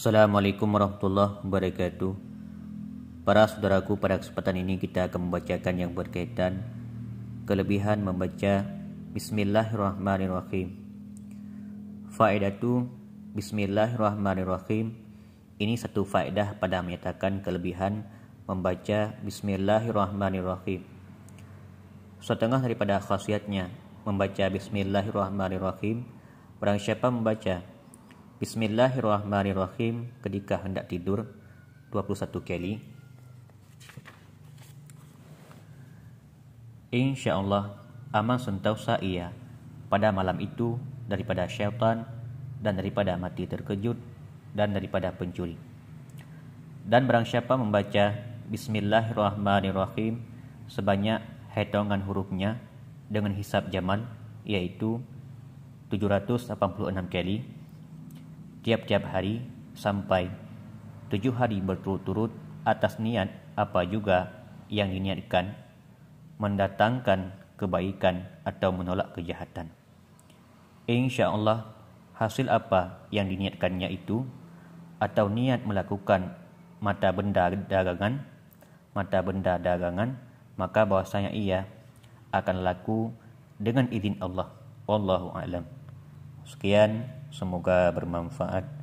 Assalamualaikum warahmatullahi wabarakatuh Para saudaraku pada kesempatan ini kita akan membacakan yang berkaitan Kelebihan membaca Bismillahirrahmanirrahim Faedatu Bismillahirrahmanirrahim Ini satu faedah pada menyatakan kelebihan membaca Bismillahirrahmanirrahim Setengah daripada khasiatnya membaca Bismillahirrahmanirrahim Barang siapa membaca Bismillahirrahmanirrahim ketika hendak tidur 21 kali Insyaallah aman sentausa ia pada malam itu daripada syaitan dan daripada mati terkejut dan daripada pencuri dan barang siapa membaca Bismillahirrahmanirrahim sebanyak hitungan hurufnya dengan hisap zaman yaitu 786 kali tiap-tiap hari sampai tujuh hari berturut-turut atas niat apa juga yang diniatkan mendatangkan kebaikan atau menolak kejahatan. Insya Allah hasil apa yang diniatkannya itu atau niat melakukan mata benda dagangan mata benda dagangan maka bahwasanya ia akan laku dengan izin Allah wallahu alam Sekian, semoga bermanfaat.